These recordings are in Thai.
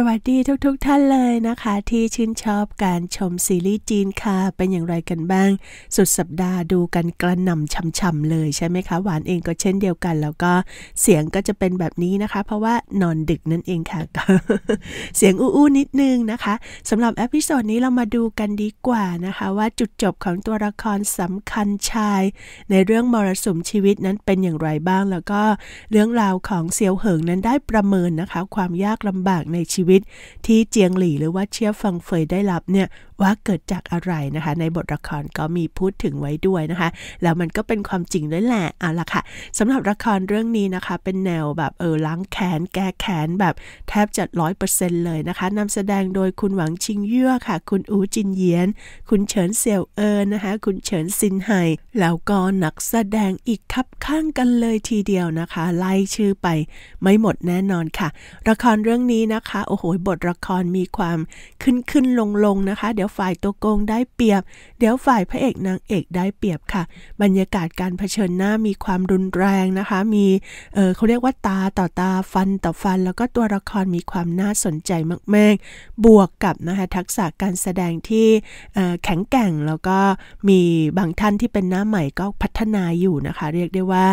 สวัสดีทุกๆทท่านเลยนะคะที่ชื่นชอบการชมซีรีส์จีนค่ะ เป็นอย่างไรกันบ้าง สุดสัปดาห์ดูกันกระหน่ำช่ำๆเลยใช่ไหมคะ หวานเองก็เช่นเดียวกัน แล้วก็เสียงก็จะเป็นแบบนี้นะคะ เพราะว่านอนดึกนั่นเองค่ะ เสียงอู้ๆนิดนึงนะคะสำหรับเอพิโซดนี้เรามาดูกันดีกว่านะคะ ว่าจุดจบของตัวละครสำคัญชาย ในเรื่องมรสุมชีวิตนั้นเป็นอย่างไรบ้าง แล้วก็เรื่องราวของเซียวเหิงนั้นได้ประเมินนะคะความยากลำบากในชีวิตวิตที่เจียงหลี่หรือว่าเชียฟังเฟยได้รับเนี่ยว่าเกิดจากอะไรนะคะ ในบทละครก็มีพูดถึงไว้ด้วยนะคะ แล้วมันก็เป็นความจริงด้วยแหละเอาละค่ะสำหรับละครเรื่องนี้นะคะ เป็นแนวแบบเออล้างแค้น แก้แค้น แบบแทบจะร้อยเปอร์เซ็นต์เลยนะคะนำแสดงโดยคุณหวังชิงเยื่อค่ะ คุณอูจินเยียน คุณเฉินเซียวเอินนะคะ คุณเฉินซินไฮแล้วก็นักแสดงอีกคับข้างกันเลยทีเดียวนะคะ ไล่ชื่อไปไม่หมดแน่นอนค่ะละครเรื่องนี้นะคะ โอ้โหบทละครมีความขึ้นขึ้นลงลงนะคะเดี๋ยววฝ่ายตัวโกงได้เปรียบ เดี๋ยวฝ่ายพระเอกนางเอกได้เปรียบค่ะบรรยากาศการเผชิญหน้ามีความรุนแรงนะคะมีเเขาเรียกว่าตาต่อตาฟันต่อฟัน แล้วก็ตัวละครมีความน่าสนใจมากๆ บวกกับนะคะทักษะการแสดงที่แข็งแกร่งแล้วก็มีบางท่านที่เป็นหน้าใหม่ก็พัฒนาอยู่นะคะ เรียกได้ว่า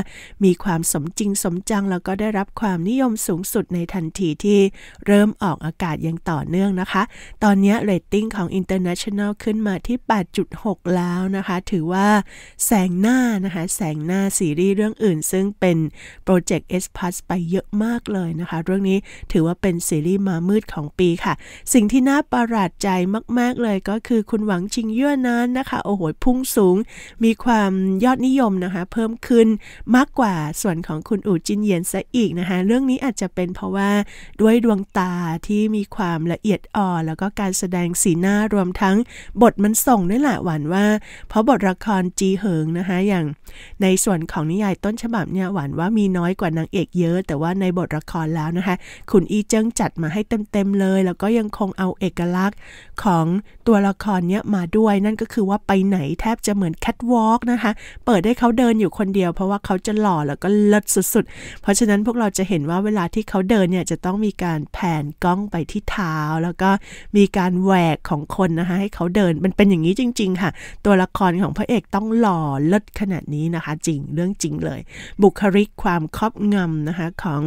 มีความสมจริงสมจังแล้วก็ได้รับความนิยมสูงสุดในทันทีที่เริ่มออกอากาศอย่างต่อเนื่องนะคะ ตอนนี้เรตติ้งของอินเตอร์ International ขึ้นมาที่ 8.6 แล้วนะคะ ถือว่าแสงหน้านะคะ แสงหน้าซีรีส์เรื่องอื่น ซึ่งเป็นโปรเจกต์ S Plus ไปเยอะมากเลยนะคะ เรื่องนี้ถือว่าเป็นซีรีส์มามืดของปีค่ะ สิ่งที่น่าประหลาดใจมากๆเลย ก็คือคุณหวังชิงเยื่อนั้นนะคะ โอ้โหพุ่งสูง มีความยอดนิยมนะคะ เพิ่มขึ้นมากกว่าส่วนของคุณอูจินเยียนซะอีกนะคะเรื่องนี้อาจจะเป็นเพราะว่าด้วยดวงตาที่มีความละเอียดอ่อนแล้วก็การแสดงสีหน้ารวมทั้งบทมันส่งด้วยแหละหวานว่า เพราะบทละครจีเหิงนะคะอย่าง ในส่วนของนิยายต้นฉบับเนี่ยหวานว่ามีน้อยกว่านางเอกเยอะ แต่ว่าในบทละครแล้วนะคะ คุณอีเจิ้งจัดมาให้เต็มๆเลย แล้วก็ยังคงเอาเอกลักษณ์ของตัวละครเนี่ยมาด้วย นั่นก็คือว่าไปไหนแทบจะเหมือนแคทวอล์กนะคะ เปิดให้เขาเดินอยู่คนเดียว เพราะว่าเขาจะหล่อแล้วก็เลิศสุดๆเพราะฉะนั้นพวกเราจะเห็นว่าเวลาที่เขาเดินเนี่ยจะต้องมีการแผ่นกล้องไปที่เท้า แล้วก็มีการแหวกของคนนะะะคะให้เขาเดินมันเป็นอย่างนี้จริงๆค่ะตัวละครของพระเอกต้องหล่อเลิศขนาดนี้นะคะจริงเรื่องจริงเลย บุคลิกความครอบงำนะคะของ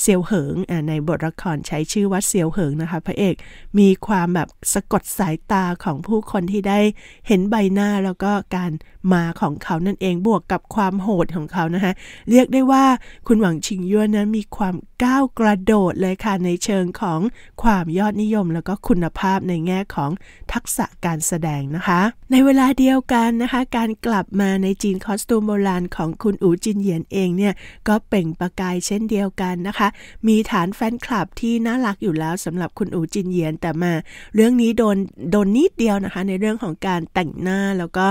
เซียวเหิงในบทละครใช้ชื่อว่าเซียวเหิงนะคะพระเอกมีความแบบสะกดสายตาของผู้คนที่ได้เห็นใบหน้าแล้วก็การมาของเขานั่นเองบวกกับความโหดของเขานะคะเรียกได้ว่าคุณหวังชิงยวนวนั้นมีความก้าวกระโดดเลยค่ะในเชิงของความยอดนิยม แล้วก็คุณภาพในแง่ของทักษะการแสดงนะคะ ในเวลาเดียวกันนะคะ การกลับมาในจีนคอสตูมโบราณของคุณอูจินเหยียนเองเนี่ยก็เป่งประกายเช่นเดียวกันนะคะ มีฐานแฟนคลับที่น่ารักอยู่แล้วสำหรับคุณอูจินเหยียนแต่มา เรื่องนี้โดนโดนนิดเดียวนะคะในเรื่องของการแต่งหน้าแล้วก็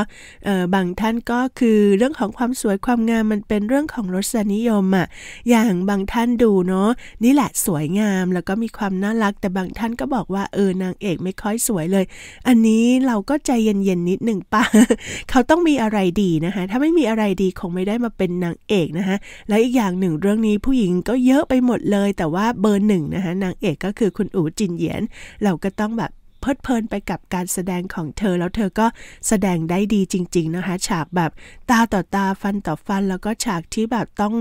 บางท่านก็คือเรื่องของความสวยความงามมันเป็นเรื่องของรสนิยมอะอย่างบางท่านดูเนาะนี่แหละสวยงาม แล้วก็มีความน่ารักแต่บางท่านก็บอกว่าเออนางเอกไม่ค่อยสวยเลยอันนี้เราก็ใจเย็นๆ นิดหนึ่งป่ะ เขาต้องมีอะไรดีนะคะถ้าไม่มีอะไรดีคงไม่ได้มาเป็นนางเอกนะคะและอีกอย่างหนึ่งเรื่องนี้ผู้หญิงก็เยอะไปหมดเลย แต่ว่าเบอร์หนึ่งนะคะนางเอกก็คือคุณอู๋จินเหยียน เราก็ต้องแบบเพลิดเพลินไปกับการแสดงของเธอแล้วเธอก็แสดงได้ดีจริงๆนะคะฉากแบบตาต่อตาฟันต่อฟันแล้วก็ฉากที่แบบต้อง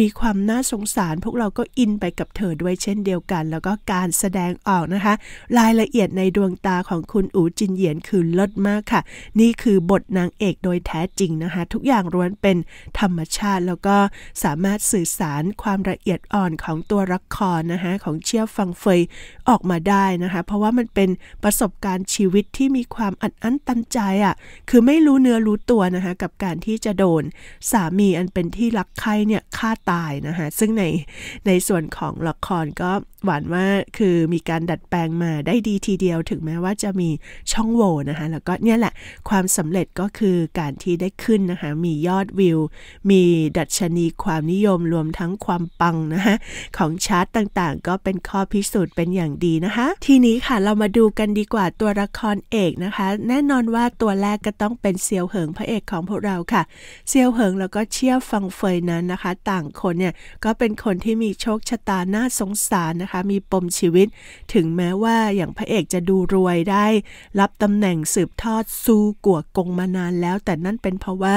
มีความน่าสงสาร พวกเราก็อินไปกับเธอด้วยเช่นเดียวกัน แล้วก็การแสดงออกนะคะรายละเอียดในดวงตาของคุณอูจินเหยียนคือเลิศมากค่ะนี่คือบทนางเอกโดยแท้จริงนะคะทุกอย่างล้วนเป็นธรรมชาติแล้วก็สามารถสื่อสารความละเอียดอ่อนของตัวละครนะคะของเชี่ยวฟังเฟยออกมาได้นะคะเพราะว่ามันเป็นประสบการณ์ชีวิตที่มีความอัดอั้นตันใจอะ่ะ คือไม่รู้เนื้อรู้ตัวนะคะกับการที่จะโดน สามีอันเป็นที่รักใครเนี่ยฆ่าตายนะคะซึ่งใน ในส่วนของละครก็หวานว่าคือมีการดัดแปลงมาได้ดีทีเดียวถึงแม้ว่าจะมีช่องโหว่นะคะแล้วก็เนี่ยแหละความสำเร็จก็คือการที่ได้ขึ้นนะคะมียอดวิว มีดัชนีความนิยมรวมทั้งความปังนะคะของชาร์ตต่างๆ ก็เป็นข้อพิสูจน์เป็นอย่างดีนะคะทีนี้ค่ะ เรามาดูกันดีกว่าตัวละครเอกนะคะ แน่นอนว่าตัวแรกก็ต้องเป็นเซียวเหิงพระเอกของพวกเราค่ะ เซียวเหิงแล้วก็เชี่ยฟังเฟยนั้นนะคะ ต่างคนเนี่ยก็เป็นคนที่มีโชคชะตาน่าสงสารนะคะคะมีปมชีวิตถึงแม้ว่าอย่างพระเอกจะดูรวยได้ รับตำแหน่งสืบทอด ซูกัวกงมานานแล้ว แต่นั่นเป็นเพราะว่า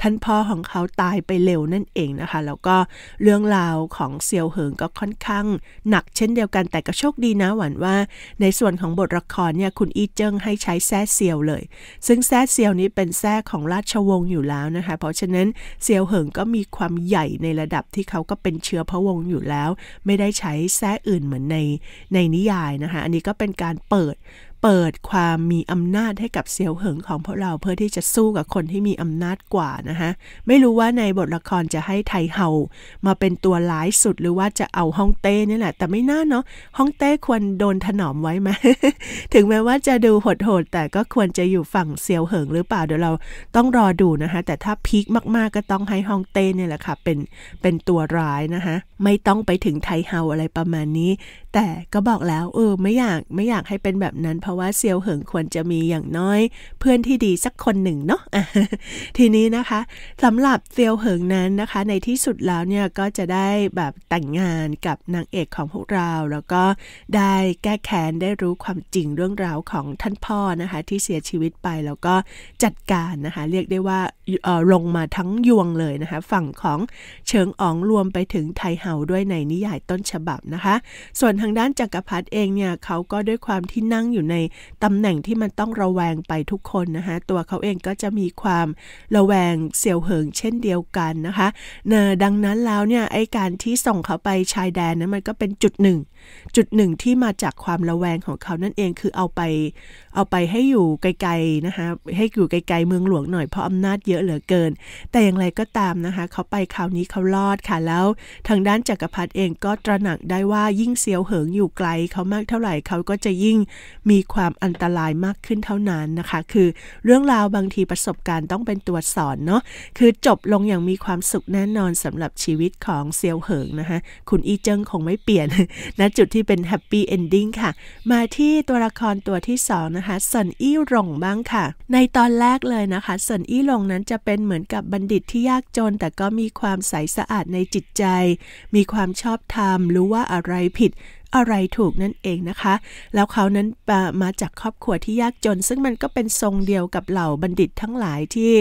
ท่านพ่อของเขาตายไปเร็วนั่นเองนะคะ แล้วก็เรื่องราวของเซียวเหิงก็ค่อนข้างหนักเช่นเดียวกัน แต่ก็โชคดีนะหวันว่า ในส่วนของบทละครเนี่ย คุณอีเจิ้งให้ใช้แซ่เซียวเลย ซึ่งแซ่เซียวนี้เป็นแซ่ของราชวงศ์อยู่แล้วนะคะ เพราะฉะนั้นเซียวเหิงก็มีความใหญ่ในระดับที่เขาก็เป็นเชื้อพระวงศ์อยู่แล้ว ไม่ได้ใช้แซ่อื่นื่นเหมือนในในนิยายนะคะอันนี้ก็เป็นการเปิดเปิดความมีอำนาจให้กับเซียวเหิงของพวกเราเพื่อที่จะสู้กับคนที่มีอำนาจกว่านะคะไม่รู้ว่าในบทละครจะให้ไทเฮามาเป็นตัวร้ายสุดหรือว่าจะเอาฮ่องเต้เนี่แหละ แต่ไม่น่าเนาะฮ่องเต้ควรโดนถนอมไว้ไหมถึงแม้ว่าจะดูหดโหดแต่ก็ควรจะอยู่ฝั่งเซียวเหิงหรือเปล่าเดี๋ยวเราต้องรอดูนะคะแต่ถ้าพีคมากๆก็ต้องให้ฮ่องเต้เนี่ยแหละค่ะเป็นเป็นตัวร้ายนะคะไม่ต้องไปถึงไทเฮาอะไรประมาณนี้ แต่ก็บอกแล้วเออไม่อยากไม่อยากให้เป็นแบบนั้นเพราะว่าเซียวเหิงควรจะมีอย่างน้อยเพื่อนที่ดีสักคนหนึ่งเนาะ ทีนี้นะคะสำหรับเซียวเหิงนั้นนะคะ ในที่สุดแล้วเนี่ยก็จะได้แบบแต่งงานกับนางเอกของพวกเราแล้วก็ได้แก้แค้นได้รู้ความจริงเรื่องราวของท่านพ่อนะคะที่เสียชีวิตไปแล้วก็จัดการนะคะเรียกได้ว่าลงมาทั้งยวงเลยนะคะฝั่งของเชิงอ๋องรวมไปถึงไทเฮาด้วยในนิยายต้นฉบับนะคะ ส่วนทางด้านจักรพรรดิเองเนี่ยเขาก็ด้วยความที่นั่งอยู่ในในตำแหน่งที่มันต้องระแวงไปทุกคนนะคะตัวเขาเองก็จะมีความระแวงเสี่ยวเหิงเช่นเดียวกันนะคะนะดังนั้นแล้วเนี่ย ไอการที่ส่งเขาไปชายแดนนั้นมันก็เป็นจุดหนึ่งจุดหนึ่งที่มาจากความระแวงของเขานั่นเองคือเอาไป เอาไปให้อยู่ไกลๆนะคะให้อยู่ไกลๆเมืองหลวงหน่อยเพราะอำนาจเยอะเหลือเกิน แต่อย่างไรก็ตามนะคะเขาไปคราวนี้เขารอดค่ะ แล้วทางด้านจักรพรรดิเองก็ตระหนักได้ว่ายิ่งเซียวเหิงอยู่ไกลเขามากเท่าไหร่เขาก็จะยิ่งมีความอันตรายมากขึ้นเท่านั้นนะคะ คือเรื่องราวบางทีประสบการณ์ต้องเป็นตัวสอนเนาะคือจบลงอย่างมีความสุขแน่นอนสำหรับชีวิตของเซียวเหิงนะคะคุณอีเจิงคงไม่เปลี่ยนนะจุดที่เป็นแฮปปี้เอนดิ้งค่ะ มาที่ตัวละครตัวที่สองนะคะสันอี้หลงบ้างค่ะ ในตอนแรกเลยนะคะสันอี้หลงนั้นจะเป็นเหมือนกับบัณฑิตที่ยากจน แต่ก็มีความใสสะอาดในจิตใจ มีความชอบธรรมรู้ว่าอะไรผิดอะไร ถูกนั่นเองนะคะ แล้วเขานั้นมาจากครอบครัวที่ยากจน ซึ่งมันก็เป็นทรงเดียวกับเหล่าบัณฑิตทั้งหลายที่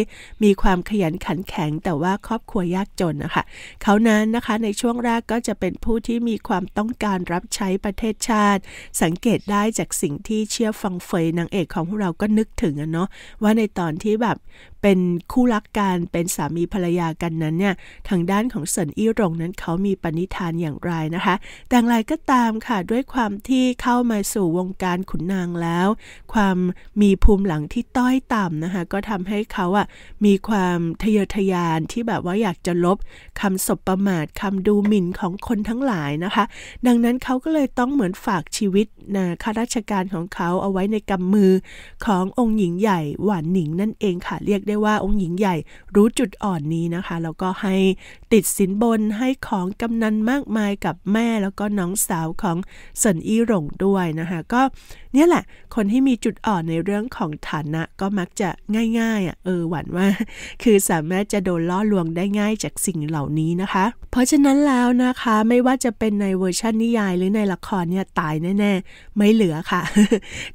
มีความขยันขันแข็งแต่ว่าครอบครัวยากจน นะคะเขานั้นนะคะในช่วงแรกก็จะเป็นผู้ที่มีความต้องการรับใช้ประเทศชาติ สังเกตได้จากสิ่งที่เชียร์ฟังเฟยนางเอกของเราก็นึกถึงอะเนาะว่าในตอนที่แบบเป็นคู่รักกันเป็นสามีภรรยากันนั้นเนี่ยทางด้านของเซินอี้หลงนั้นเขามีปณิธานอย่างไรนะคะ แต่อย่างไรก็ตามค่ะด้วยความที่เข้ามาสู่วงการขุนนางแล้ว ความมีภูมิหลังที่ต้อยต่ำนะคะ ก็ทำให้เขาอะมีความทะเยอทะยานที่แบบว่าอยากจะลบคำสบประมาทคำดูหมิ่นของคนทั้งหลายนะคะ ดังนั้นเขาก็เลยต้องเหมือนฝากชีวิตนะข้าราชการของเขาเอาไว้ในกำมือขององค์หญิงใหญ่ หวานหนิงนั่นเองค่ะ เรียกได้ว่าองค์หญิงใหญ่รู้จุดอ่อนนี้นะคะ แล้วก็ให้ติดสินบนให้ของกำนันมากมายกับแม่แล้วก็น้องสาวของของเซินอี้หลงด้วยนะคะก็เนี่ยแหละคนที่มีจุดอ่อนในเรื่องของฐานะ ก็มักจะง่ายๆอ่ะเออหวั่นว่า คือสามารถจะโดนล่อลวงได้ง่ายจากสิ่งเหล่านี้นะคะ เพราะฉะนั้นแล้วนะคะไม่ว่าจะเป็นในเวอร์ชันนิยาย หรือในละครเนี่ยตายแน่ๆ ไม่เหลือค่ะ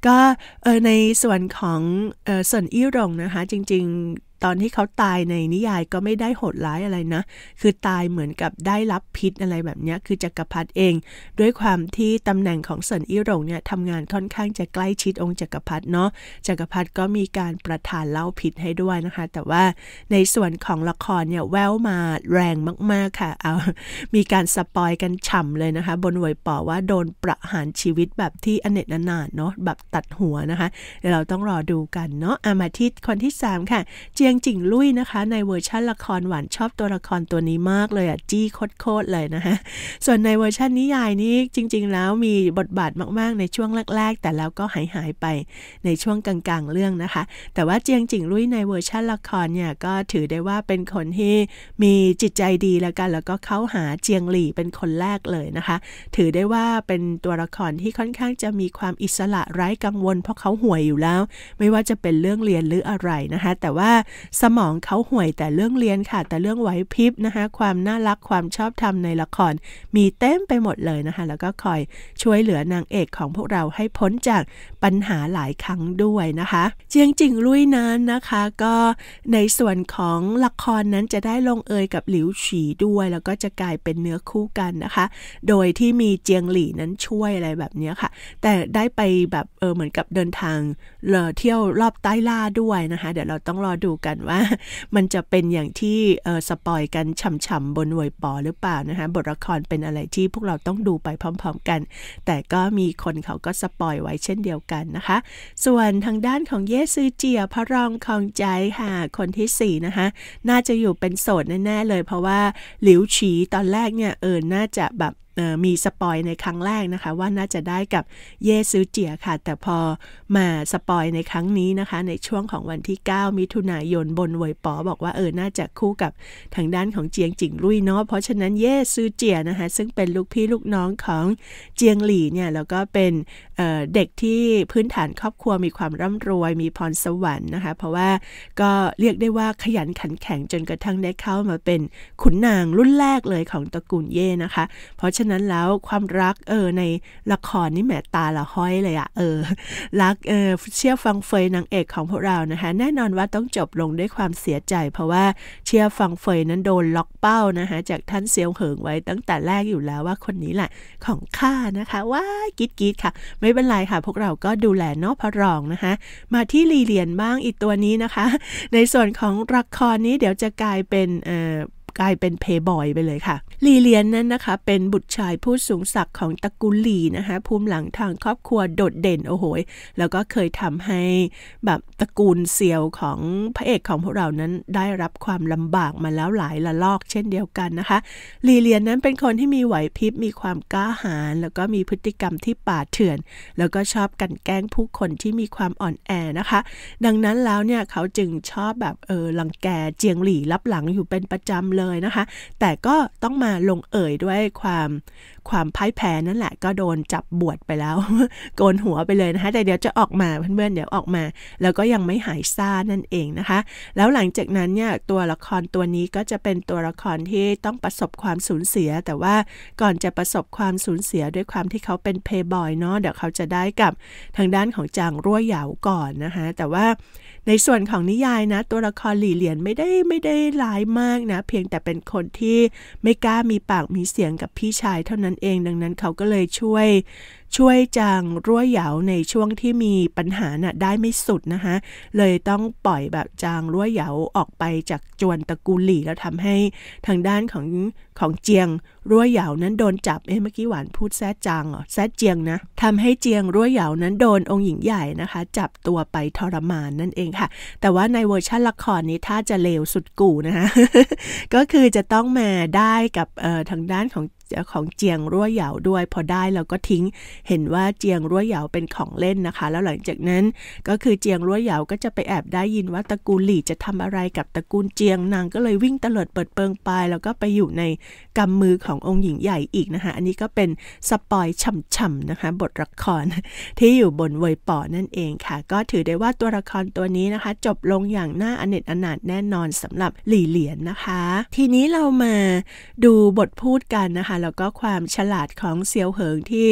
ก็เออในส่วนของเออเซินอี้หลงนะคะจริงๆตอนที่เขาตายในนิยายก็ไม่ได้โหดร้ายอะไรนะคือตายเหมือนกับได้รับพิษอะไรแบบนี้คือจักรพรรดิเอง ด้วยความที่ตำแหน่งของเซินอี้หลงเนี่ยทำงานค่อนข้างจะใกล้ชิดองค์จักรพรรดิเนาะจักรพรรดิก็มีการประทานเล่าพิษให้ด้วยนะคะแต่ว่าในส่วนของละครเนี่ยแววมาแรงมากๆค่ะเอามีการสปอยกันฉ่ำเลยนะคะบนวยป่อว่าโดนประหารชีวิตแบบที่อเนตนานเนาะแบบตัดหัวนะคะเดี๋ยวเราต้องรอดูกันเนาะอามาทย์คนที่ 3 ค่ะเจียียงจิ่งลุยนะคะในเวอร์ชันละครหวานชอบตัวละครตัวนี้มากเลยอ่ะ จี้โคตรเลยนะคะส่วนในเวอร์ชันนิยายนี้จริง ๆ แล้วมีบทบาทมาก ๆ ในช่วงแรกๆแต่แล้วก็หายหายไปในช่วงกลางๆเรื่องนะคะ แต่ว่าเจียงจิ่งลุยในเวอร์ชันละครเนี่ยก็ถือได้ว่าเป็นคนที่มีจิตใจดีแล้วกันแล้วก็เข้าหาเจียงหลี่เป็นคนแรกเลยนะคะ ถือได้ว่าเป็นตัวละครที่ค่อนข้างจะมีความอิสระไร้กังวล เพราะเขาห่วยอยู่แล้ว ไม่ว่าจะเป็นเรื่องเรียนหรืออะไรนะคะ แต่ว่าสมองเขาห่วยแต่เรื่องเรียนค่ะ แต่เรื่องไหวพริบนะคะความน่ารัก ความชอบธรรมในละครมีเต็มไปหมดเลยนะคะ แล้วก็คอยช่วยเหลือนางเอกของพวกเราให้พ้นจากปัญหาหลายครั้งด้วยนะคะเจียงจิงลุยนั้นนะคะ ก็ในส่วนของละครนั้นจะได้ลงเอยกับหลิวฉีด้วย แล้วก็จะกลายเป็นเนื้อคู่กันนะคะ โดยที่มีเจียงหลี่นั้นช่วยอะไรแบบนี้ค่ะ แต่ได้ไปแบบเออเหมือนกับเดินทางเลเที่ยวรอบใต้ล่าด้วยนะคะ เดี๋ยวเราต้องรอดูกันันว่ามันจะเป็นอย่างที่สปอยกันฉ่ำๆบนหวยปอหรือเปล่า นะคะบทละครเป็นอะไรที่พวกเราต้องดูไปพร้อมๆกัน แต่ก็มีคนเขาก็สปอยไว้เช่นเดียวกันนะคะ ส่วนทางด้านของเยซูเจีย พระรองของใจค่ะคนที่4นะคะน่าจะอยู่เป็น โสด แน่ ๆ เลย เพราะว่า หลิวฉีตอนแรกเนี่ยเออน่าจะแบบมีสปอยในครั้งแรกนะคะ ว่าน่าจะได้กับเยซูเจียค่ะ แต่พอมาสปอยในครั้งนี้นะคะในช่วงของวันที่ 9มิถุนายนบนเวยปอบอกว่าเออน่าจะคู่กับทางด้านของเจียงจิงลุยเนาะเพราะฉะนั้นเยซูเจียนะคะซึ่งเป็นลูกพี่ลูกน้องของเจียงหลี่เนี่ยแล้วก็เป็นเเด็กที่พื้นฐานครอบครัวมีความร่ำรวยมีพรสวรรค์นะคะเพราะว่าก็เรียกได้ว่าขยันขันแข็ง จนกระทั่งได้เข้ามาเป็นขุนนางรุ่นแรกเลยของตระกูลเย่นะคะ เพราะฉะนั้นแล้วความรักเออในละครนี่แหมตาละห้อยเลยอะเออรักเออเชียฟังเฟยนางเอกของพวกเรานะคะแน่นอนว่าต้องจบลงด้วยความเสียใจ เพราะว่าเชียฟังเฟยนั้นโดนล็อกเป้านะคะจากท่านเซียวเหิงไว้ตั้งแต่แรกอยู่แล้วว่าคนนี้แหละของข้านะคะว้ากิ๊ดกิ๊ดค่ะ ไม่เป็นไรค่ะ พวกเราก็ดูแลนอกพระรองนะคะมาที่ลีเลียนบ้างอีกตัวนี้นะคะ ในส่วนของละครนี้เดี๋ยวจะกลายเป็นเออกลายเป็นเพย์บอยไปเลยค่ะลีเลียนนั้นนะคะ เป็นบุตรชายผู้สูงศักดิ์ของตระกูลลีนะคะภูมิหลังทางครอบครัวโดดเด่นโอ้โหแล้วก็เคยทำให้แบบตระกูลเซียวของพระเอกของพวกเรา นั้นได้รับความลำบากมาแล้วหลายละลอกเช่นเดียวกันนะคะลีเลียนนั้นเป็นคนที่มีไหวพริบมีความกล้าหาญแล้วก็มีพฤติกรรมที่ป่าเถื่อน แล้วก็ชอบกันแกล้งผู้คนที่มีความอ่อนแอนะคะดังนั้นแล้วเนี่ยเขาจึงชอบแบบเออลังแกเจียงหลี่รับหลังอยู่เป็นประจำเลเลยนะคะ แต่ก็ต้องมาลงเอ่ยด้วยความความพ่ายแพ้นั่นแหละก็โดนจับบวชไปแล้วโกนหัวไปเลยนะคะแต่เดี๋ยวจะออกมาเพื่อนๆเดี๋ยวออกมา แล้วก็ยังไม่หายซ่านั่นเองนะคะ แล้วหลังจากนั้นเนี่ยตัวละครตัวนี้ก็จะเป็นตัวละครที่ต้องประสบความสูญเสีย แต่ว่าก่อนจะประสบความสูญเสียด้วยความที่เขาเป็นเพย์บอยเนาะเดี๋ยวเขาจะได้กับทางด้านของจางรั่วเหยาก่อนนะคะแต่ว่าในส่วนของนิยายนะ ตัวละครหลี่เหลียนไม่ได้ไม่ได้ร้ายมากนะ เพียงแต่เป็นคนที่ไม่กล้ามีปากมีเสียงกับพี่ชายเท่านั้นเองดังนั้นเขาก็เลยช่วย ช่วยจางรั่วเหยาในช่วงที่มีปัญหาน่ะได้ไม่สุดนะคะเลยต้องปล่อยแบบจางรั่วเหยาออกไปจากจวนตระกูลหลี่แล้วทำให้ทางด้านของของเจียงรั่วเหยานั้นโดนจับเอ๊ะเมื่อกี้หวานพูดแซจางเหรอแซเจียงนะทำให้เจียงรั่วเหยานั้นโดนองค์หญิงใหญ่นะคะจับตัวไปทรมานนั่นเองค่ะแต่ว่าในเวอร์ชั่นละครนี้ถ้าจะเลวสุดกูนะคะก็คือจะต้องมาได้กับทางด้านของของเจียงรั่วเหยาด้วย พอได้เราก็ทิ้งเห็นว่าเจียงรั่วเหยาเป็นของเล่นนะคะ แล้วหลังจากนั้นก็คือเจียงรั่วเหยาก็จะไปแอบได้ยินว่าตระกูลหลี่จะทำอะไรกับตระกูลเจียงนางก็เลยวิ่งเตลิดเปิดเปิงไปแล้วก็ไปอยู่ในกำมือขององค์หญิงใหญ่อีกนะคะอันนี้ก็เป็นสปอยช่ำๆนะคะ บทละครที่อยู่บนเวยป่อนั่นเองค่ะ ก็ถือได้ว่าตัวละครตัวนี้นะคะ จบลงอย่างน่าอเนจอนาถแน่นอนสำหรับหลี่เหลียนนะคะ ทีนี้เรามาดูบทพูดกันนะคะแล้วก็ความฉลาดของเซียวเหิงที่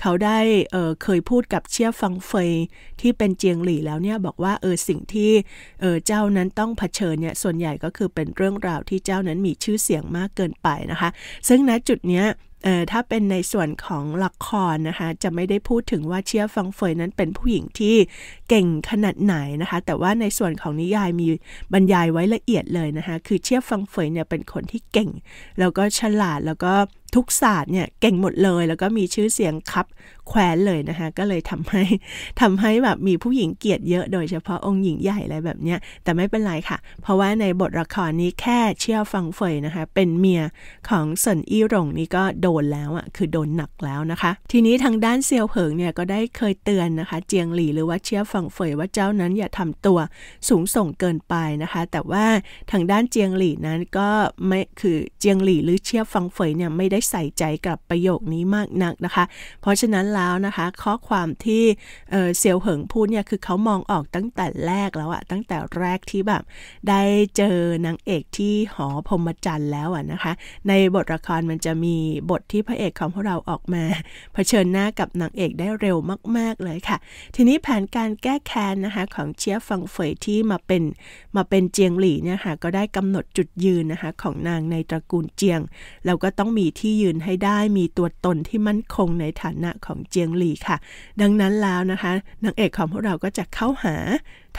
เขาได้เเคยพูดกับเชี่ยฟังเฟยที่เป็นเจียงหลี่แล้วเนี่ย บอกว่าเออสิ่งที่เออเจ้านั้นต้องเผชิญเนี่ยส่วนใหญ่ก็คือเป็นเรื่องราวที่เจ้านั้นมีชื่อเสียงมากเกินไปนะคะ ซึ่งณจุดเนี้ยเออถ้าเป็นในส่วนของละครนะคะจะไม่ได้พูดถึงว่าเชียฟังเฟยนั้นเป็นผู้หญิงที่เก่งขนาดไหนนะคะ แต่ว่าในส่วนของนิยายมีบรรยายไว้ละเอียดเลยนะคะคือเชียฟังเฟยเนี่ยเป็นคนที่เก่ง แล้วก็ฉลาดแล้วก็ทุกศาสตร์เนี่ยเก่งหมดเลยแล้วก็มีชื่อเสียงครับแคว้นเลยนะคะก็เลยทำให้ทำให้แบบมีผู้หญิงเกียดเยอะ โดยเฉพาะองค์หญิงใหญ่อะไรแบบเนี้ย แต่ไม่เป็นไรค่ะ เพราะว่าในบทละครนี้แค่เชี่ยวฟังเฟยนะคะ เป็นเมียของสนอี้หลงนี่ก็โดนแล้วอ่ะคือโดนหนักแล้วนะคะ ทีนี้ทางด้านเซียวเผิงเนี่ยก็ได้เคยเตือนนะคะเจียงหลี่หรือว่าเชี่ยวฟังเฟยว่าเจ้านั้นอย่าทำตัวสูงส่งเกินไปนะคะ แต่ว่าทางด้านเจียงหลี่นั้นก็ไม่คือเจียงหลี่หรือเชี่ยวฟังเฟยเนี่ยไม่ได้ใส่ใจกับประโยคนี้มากนักนะคะ เพราะฉะนั้นหแล้วนะคะข้อความที่เซียวเหิงพูดเนี่ยคือเขามองออกตั้งแต่แรกแล้วอะตั้งแต่แรกที่แบบได้เจอนางเอกที่หอพรมจันทร์แล้วอะนะคะในบทละครมันจะมีบทที่พระเอกของพวกเราออกมา เผชิญหน้ากับนางเอกได้เร็วมากๆเลยค่ะ ทีนี้แผนการแก้แค้นนะคะของเชียฟังเฟยที่มาเป็นมาเป็นเจียงหลี่เนี่ยค่ะก็ได้กำหนดจุดยืนนะคะของนางในตระกูลเจียงแล้วก็ต้องมีที่ยืนให้ได้มีตัวตนที่มั่นคงในฐานะของเจียงหลีค่ะดังนั้นแล้วนะคะนางเอกของพวกเราก็จะเข้าหา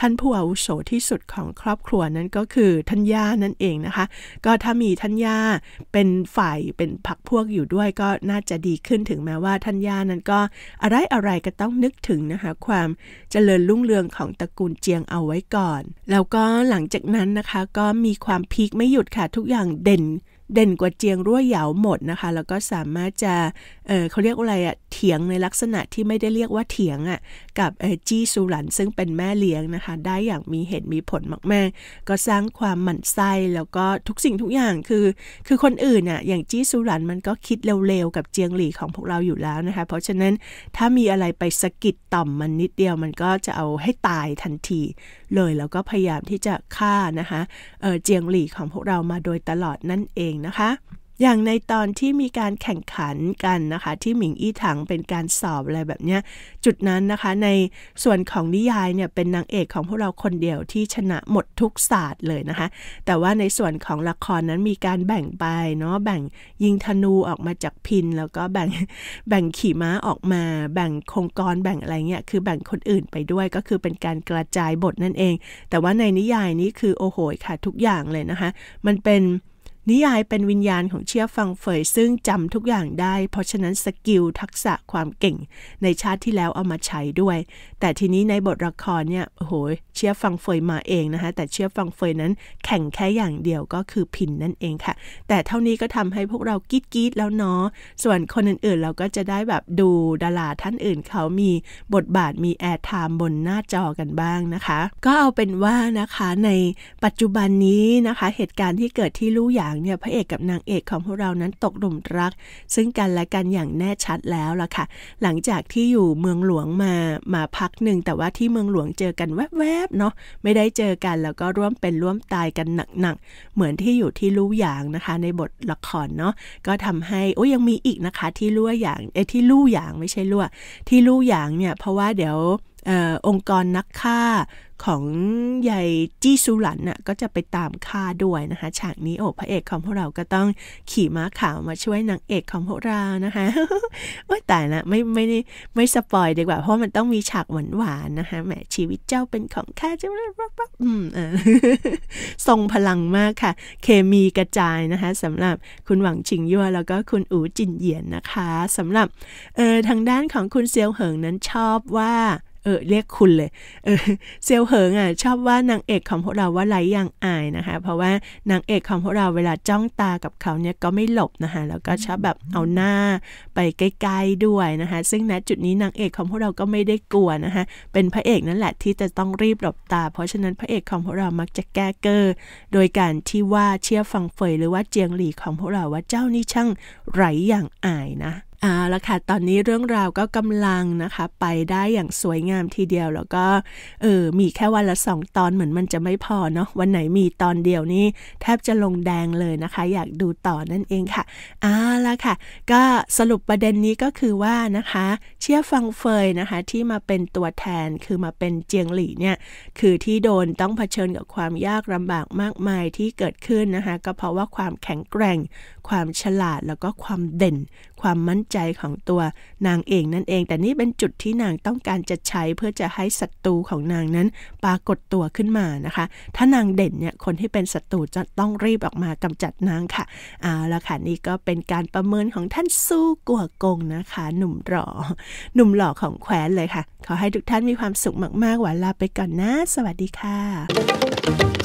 ท่านผู้อาวุโสที่สุดของครอบครัวนั้นก็คือท่านย่านั่นเองนะคะก็ถ้ามีท่านย่าเป็นฝ่ายเป็นพักพวกอยู่ด้วย ก็น่าจะดีขึ้นถึงแม้ว่าท่านย่านั้นก็อะไรอะไรก็ต้องนึกถึงนะคะความเจริญรุ่งเรืองของตระกูลเจียงเอาไว้ก่อนแล้วก็หลังจากนั้นนะคะก็มีความพีคไม่หยุดค่ะทุกอย่างเด่นเด่นกว่าเจียงรั่วเหยาหมดนะคะ แล้วก็สามารถจะเเขาเรียกว่าอะไรอะเถียงในลักษณะที่ไม่ได้เรียกว่าเถียงอะกับเอจี้ซูหลันซึ่งเป็นแม่เลี้ยงนะคะ ได้อย่างมีเหตุมีผลมากๆก็สร้างความหมั่นไส้แล้วก็ทุกสิ่งทุกอย่างคือ คือคนอื่นอ่ะอย่างจี้ซูหลันมันก็คิดเร็วๆกับเจียงหลี่ของพวกเราอยู่แล้วนะคะ เพราะฉะนั้นถ้ามีอะไรไปสะกิดต่อมมันนิดเดียวมันก็จะเอาให้ตายทันที เลยแล้วก็พยายามที่จะฆ่านะคะเเจียงหลี่ของพวกเรามาโดยตลอดนั่นเองนะคะอย่างในตอนที่มีการแข่งขันกันนะคะที่หมิงอี้ถังเป็นการสอบอะไรแบบเนี้ย จุดนั้นนะคะในส่วนของนิยายเนี่ยเป็นนางเอกของพวกเราคนเดียวที่ชนะหมดทุกศาสตร์เลยนะคะแต่ว่าในส่วนของละครนั้นมีการแบ่งไปเนาะแบ่งยิงธนูออกมาจากพิน แล้วก็แบ่งแบ่งขี่ม้าออกมา แบ่งคงกรแบ่งอะไรเงี้ยคือแบ่งคนอื่นไปด้วยก็คือเป็นการกระจายบทนั่นเอง แต่ว่าในนิยายนี้คือโอ้โหค่ะทุกอย่างเลยนะคะมันเป็นนิยายเป็นวิญญาณของเชียฟังเฟยซึ่งจำทุกอย่างได้ เพราะฉะนั้นสกิลทักษะความเก่งในชาติที่แล้วเอามาใช้ด้วย แต่ทีนี้ในบทละครเนี่ยโอ้โหเชียฟังเฟยมาเองนะคะแต่เชียฟังเฟยนั้นแข่งแค่อย่างเดียวก็คือพินนั่นเองค่ะ แต่เท่านี้ก็ทำให้พวกเรากีดกีดแล้วเนาะส่วนคนอื่นๆ เราก็จะได้แบบดูดาราท่านอื่น เขามีบทบาทมีแอร์ไทม์บนหน้าจอกันบ้างนะคะก็เอาเป็นว่านะคะในปัจจุบันนี้นะคะเหตุการณ์ที่เกิดที่ลู่หยางเนี่ยพระเอกกับนางเอกของพวกเรานั้นตกหลุมรัก ซึ่งกันและกันอย่างแน่ชัดแล้วล่ะค่ะหลังจากที่อยู่เมืองหลวงมามาพักหนึ่งแต่ว่าที่เมืองหลวงเจอกันแวบๆเนาะไม่ได้เจอกันแล้วก็ร่วมเป็นร่วมตายกันหนักๆ เหมือนที่อยู่ที่ลู่หยางนะคะ ในบทละครเนาะก็ทำให้โอ้ยังมีอีกนะคะที่ลู่หยางเอที่ลู่หยางไม่ใช่ลู่ที่ลู่หยางเนี่ยเพราะว่าเดี๋ยวอองค์กรนักฆ่าของใหญ่จี้ซูหลันน่ะก็จะไปตามฆ่าด้วยนะคะฉากนี้โอ้พระเอกของพวกเรา ก็ต้องขี่ม้าขาวมาช่วยนางเอกของพวกเรานะคะว่าแต่ละไม่ไม่ไม่ไมสปอยดีกว่าเพราะมันต้องมีฉากหวานๆนะคะแหมชีวิตเจ้าเป็นของข้าจะปับปักบอืมอ่าทรงพลังมากค่ะ เคมีกระจายนะคะสำหรับคุณหวังชิงยั่วแล้วก็คุณอู๋จินเหยียนนะคะสำหรับเออทางด้านของคุณเซียวเหิงนั้นชอบว่าเออ เรียกคุณเลย เซลเหิงอ่ะชอบว่านางเอกของพวกเราว่าไรย่างอายนะคะ เพราะว่านางเอกของพวกเราเวลาจ้องตากับเขาเนี่ยก็ไม่หลบนะคะแล้วก็ชอบแบบเอาหน้า ไปใกล้ๆด้วยนะคะซึ่งณจุดนี้นางเอกของพวกเราก็ไม่ได้กลัวนะคะเป็นพระเอกนั่นแหละที่จะต้องรีบหลบตา เพราะฉะนั้นพระเอกของพวกเรามักจะแก้เกอร์โดยการที่ว่าเชี่ยฟังเฟยหรือว่าเจียงหลีของพวกเราว่าเจ้านี่ช่างไรอย่างอายนะเอาละค่ะตอนนี้เรื่องราวก็กำลังนะคะไปได้อย่างสวยงามทีเดียวแล้วก็เออมีแค่วันละสองตอนเหมือนมันจะไม่พอเนาะวันไหนมีตอนเดียวนี้ แทบจะลงแดงเลยนะคะ อยากดูต่อนั่นเองค่ะเอาละค่ะ ก็สรุปประเด็นนี้ก็คือว่านะคะ เชี่ยฟังเฟยนะคะ ที่มาเป็นตัวแทนคือมาเป็นเจียงหลี่เนี่ยคือที่โดนต้องเผชิญกับความยากลำบากมากมายที่เกิดขึ้นนะคะ ก็เพราะว่าความแข็งแกร่งความฉลาดแล้วก็ความเด่น ความมั่นใจของตัวนางเองนั่นเอง แต่นี่เป็นจุดที่นางต้องการจะใช้เพื่อจะให้ศัตรูของนางนั้นปรากฏตัวขึ้นมานะคะ ถ้านางเด่นเนี่ยคนที่เป็นศัตรู จะต้องรีบออกมากำจัดนางค่ะเอาละค่ะนี่ก็เป็นการประเมินของท่านสู้กัวกงนะคะ หนุ่มหล่อหนุ่มหล่อของแคว้นเลยค่ะ ขอให้ทุกท่านมีความสุขมากๆหวานลาไปก่อนนะสวัสดีค่ะ